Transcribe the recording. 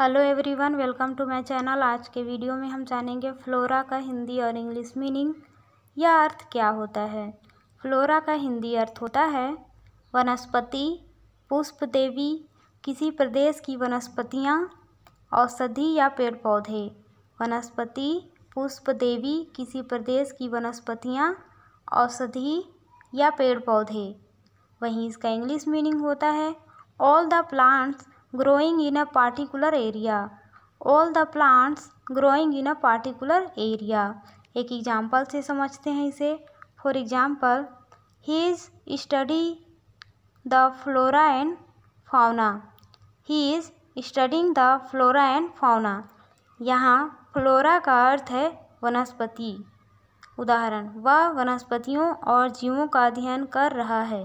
hello everyone welcome to my channel आज के video में हम जानेंगे फ्लोरा का हिंदी और इंग्लिश मीनिंग या अर्थ क्या होता है फ्लोरा का हिंदी अर्थ होता है वनस्पति पुष्प देवी किसी प्रदेश की वनस्पतियाँ औषधि या पेड़ पौधे वनस्पति पुष्प देवी किसी प्रदेश की वनस्पतियाँ औषधि या पेड़ पौधे वहीं इसका इंग्लिश मीनिंग होता है all the plants growing in a particular area all the plants growing in a particular area एक एग्जाम्पल से समझते हैं इसे for example he is study the flora and fauna he is studying the flora and fauna यहाँ flora का अर्थ है वनस्पति उदाहरण वह वनस्पतियों और जीवों का अध्ययन कर रहा है